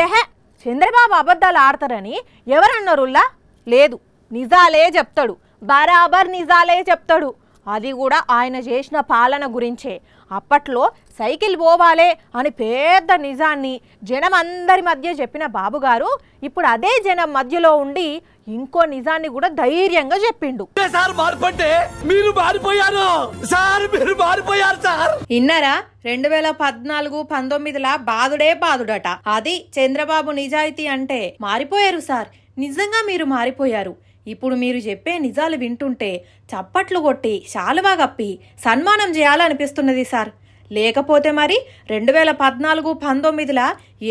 ఏహే చంద్రబాబు అబద్ధాలు ఆడతారని ఎవరన్నారు లేదు నిజాలే చెప్తాడు బరాబర్ నిజాలే చెప్తాడు అది కూడా ఆయన చేసిన పాలన గురించే అప్పట్లో సైకిల్ పోవాలే అని పెద్ద నిజాన్ని జనం అందరి మధ్య చెప్పిన బాబుగారు ఇప్పుడు అదే జనం మధ్యలో ఉండి ఇంకో నిజాన్ని కూడా ధైర్యంగా చెప్పిండు సార్ మీరు మారిపోయారు సార్ మీరు సార్ ఇన్నరా రెండు వేల పద్నాలుగు పంతొమ్మిదిలా బాధుడే బాధుడట అది చంద్రబాబు నిజాయితీ అంటే మారిపోయారు సార్ నిజంగా మీరు మారిపోయారు ఇప్పుడు మీరు చెప్పే నిజాలు వింటుంటే చప్పట్లు కొట్టి శాలువా కప్పి సన్మానం చేయాలనిపిస్తున్నది సార్ లేకపోతే మరి రెండు వేల పద్నాలుగు పంతొమ్మిదిల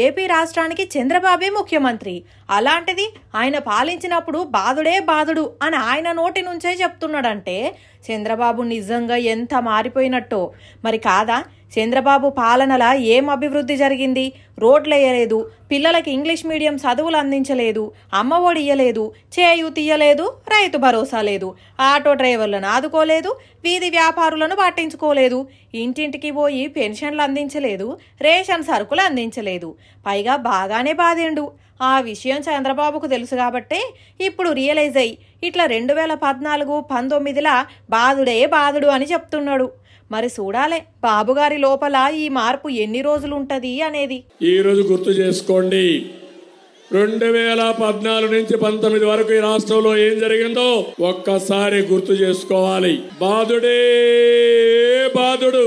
ఏపీ రాష్ట్రానికి చంద్రబాబే ముఖ్యమంత్రి అలాంటిది ఆయన పాలించినప్పుడు బాధుడే బాధుడు అని ఆయన నోటి నుంచే చెప్తున్నాడంటే చంద్రబాబు నిజంగా ఎంత మారిపోయినట్టో మరి కాదా చంద్రబాబు పాలనల ఏం అభివృద్ధి జరిగింది వేయలేదు పిల్లలకి ఇంగ్లీష్ మీడియం చదువులు అందించలేదు అమ్మ చేయు తీయలేదు రైతు భరోసా లేదు ఆటో డ్రైవర్లను ఆదుకోలేదు వీధి వ్యాపారులను పట్టించుకోలేదు ఇంటింటికి పోయి పెన్షన్లు అందించలేదు రేషన్ సరుకులు అందించలేదు పైగా బాగానే బాధిండు ఆ విషయం చంద్రబాబుకు తెలుసు కాబట్టే ఇప్పుడు రియలైజ్ అయ్యి ఇట్లా రెండు వేల పద్నాలుగు పంతొమ్మిదిలా బాధుడే బాధుడు అని చెప్తున్నాడు మరి చూడాలే బాబుగారి లోపల ఈ మార్పు ఎన్ని రోజులు ఉంటది అనేది ఈ రోజు గుర్తు చేసుకోండి రెండు వేల పద్నాలుగు నుంచి పంతొమ్మిది వరకు ఈ రాష్ట్రంలో ఏం జరిగిందో ఒక్కసారి గుర్తు చేసుకోవాలి బాధుడే బాధుడు